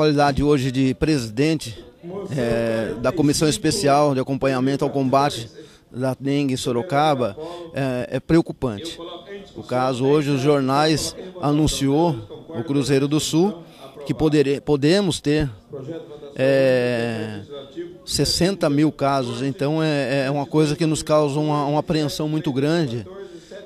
qualidade hoje de presidente é, da Comissão Especial de Acompanhamento ao Combate da dengue em Sorocaba é, é, preocupante. O caso hoje, os jornais anunciou o Cruzeiro do Sul que podere, podemos ter é, 60 mil casos. Então é, é, uma coisa que nos causa uma, uma apreensão muito grande.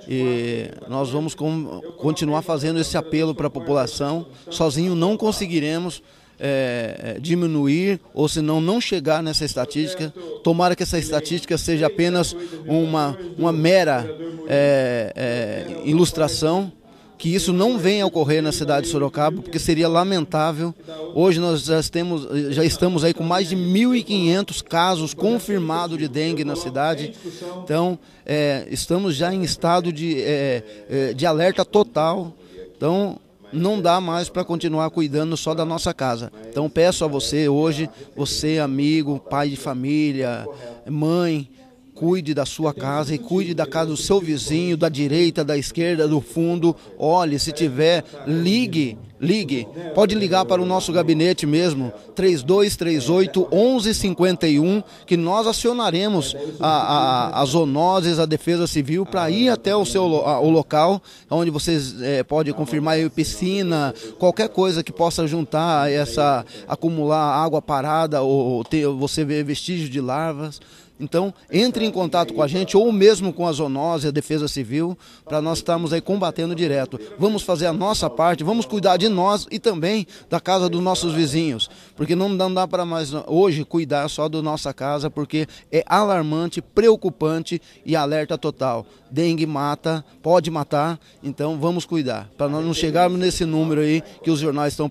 E nós vamos com, continuar fazendo esse apelo para a população. Sozinho não conseguiremos é, é, diminuir ou se não não chegar nessa estatística. Tomara que essa estatística seja apenas uma, uma mera é, é, ilustração, que isso não venha a ocorrer na cidade de Sorocaba, porque seria lamentável. Hoje nós já, temos, já estamos aí com mais de 1.500 casos confirmados de dengue na cidade. Então, é, estamos já em estado de, é, de alerta total. Então, não dá mais para continuar cuidando só da nossa casa. Então peço a você hoje, você amigo, pai de família, mãe, cuide da sua casa e cuide da casa do seu vizinho, da direita, da esquerda, do fundo. Olhe, se tiver, ligue, ligue. Pode ligar para o nosso gabinete mesmo, 3238 1151, que nós acionaremos a, a, as onoses, a defesa civil, para ir até o seu a, o local, onde vocês é, pode confirmar piscina, qualquer coisa que possa juntar essa, acumular água parada ou, ou ter, você ver vestígios de larvas então, entre em contato com a gente ou mesmo com a zoonose, a Defesa Civil, para nós estarmos aí combatendo direto. Vamos fazer a nossa parte, vamos cuidar de nós e também da casa dos nossos vizinhos, porque não dá para mais hoje cuidar só da nossa casa, porque é alarmante, preocupante e alerta total. Dengue mata, pode matar, então vamos cuidar, para nós não chegarmos nesse número aí que os jornais estão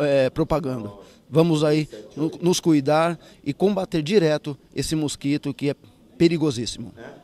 eh, propagando. Vamos aí nos cuidar e combater direto esse mosquito mosquito que é perigosíssimo. É?